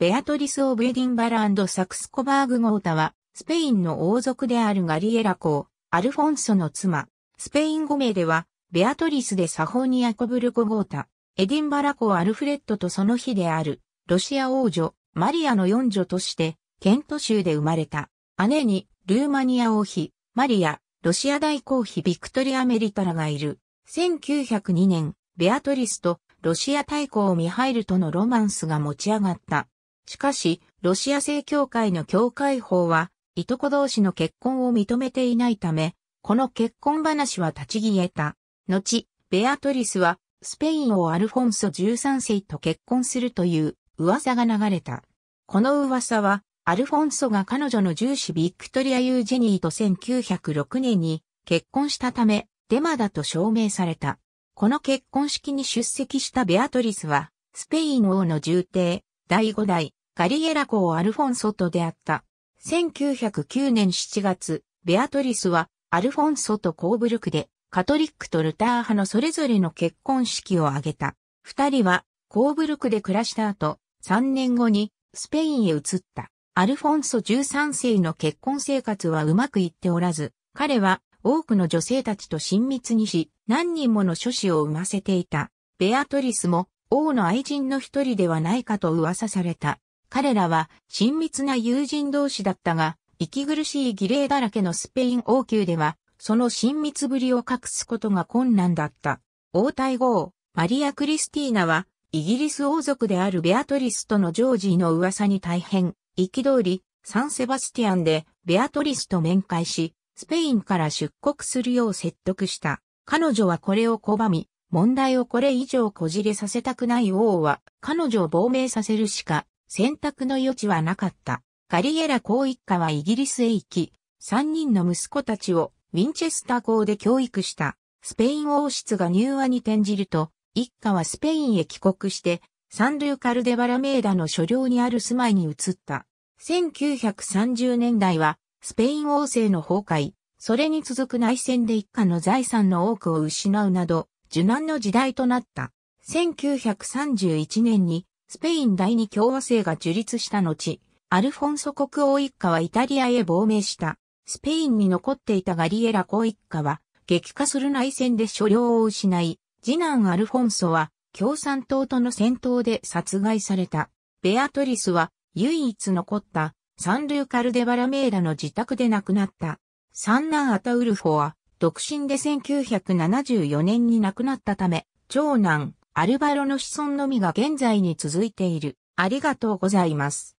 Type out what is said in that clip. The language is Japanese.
ベアトリス・オブ・エディンバラサクスコバーグ・ゴータは、スペインの王族であるガリエラ公、アルフォンソの妻。スペイン語名では、ベアトリス・でサホニア・コブルコ・ゴータ、エディンバラ公アルフレッドとその日である、ロシア王女、マリアの四女として、ケント州で生まれた。姉に、ルーマニア王妃、マリア、ロシア大公妃ビクトリア・メリタラがいる。1902年、ベアトリスとロシア大公ミハイルとのロマンスが持ち上がった。しかし、ロシア正教会の教会法は、いとこ同士の結婚を認めていないため、この結婚話は立ち消えた。後、ベアトリスは、スペイン王アルフォンソ13世と結婚するという噂が流れた。この噂は、アルフォンソが彼女の重視ビクトリア・ユージェニーと1906年に結婚したため、デマだと証明された。この結婚式に出席したベアトリスは、スペイン王の重帝、第5代、ガリエラ公アルフォンソと出会った。1909年7月、ベアトリスは、アルフォンソとコーブルクで、カトリックとルター派のそれぞれの結婚式を挙げた。二人は、コーブルクで暮らした後、3年後に、スペインへ移った。アルフォンソ13世の結婚生活はうまくいっておらず、彼は多くの女性たちと親密にし、何人もの諸子を生ませていた。ベアトリスも王の愛人の一人ではないかと噂された。彼らは親密な友人同士だったが、息苦しい儀礼だらけのスペイン王宮では、その親密ぶりを隠すことが困難だった。王太后、マリア・クリスティーナは、イギリス王族であるベアトリスとのジョージーの噂に大変、憤り、サンセバスティアンでベアトリスと面会し、スペインから出国するよう説得した。彼女はこれを拒み、問題をこれ以上こじれさせたくない王は、彼女を亡命させるしか、選択の余地はなかった。ガリエラ公一家はイギリスへ行き、3人の息子たちをウィンチェスター校で教育した。スペイン王室が入和に転じると、一家はスペインへ帰国して、サンルーカルデバラメーダの所領にある住まいに移った。1930年代は、スペイン王政の崩壊、それに続く内戦で一家の財産の多くを失うなど、受難の時代となった。1931年にスペイン第二共和制が樹立した後、アルフォンソ国王一家はイタリアへ亡命した。スペインに残っていたガリエラ公一家は、激化する内戦で所領を失い、次男アルフォンソは共産党との戦闘で殺害された。ベアトリスは唯一残ったサンルーカルデバラメーラの自宅で亡くなった。三男アタウルフォは独身で1974年に亡くなったため、長男、アルバロの子孫のみが現在に続いている。ありがとうございます。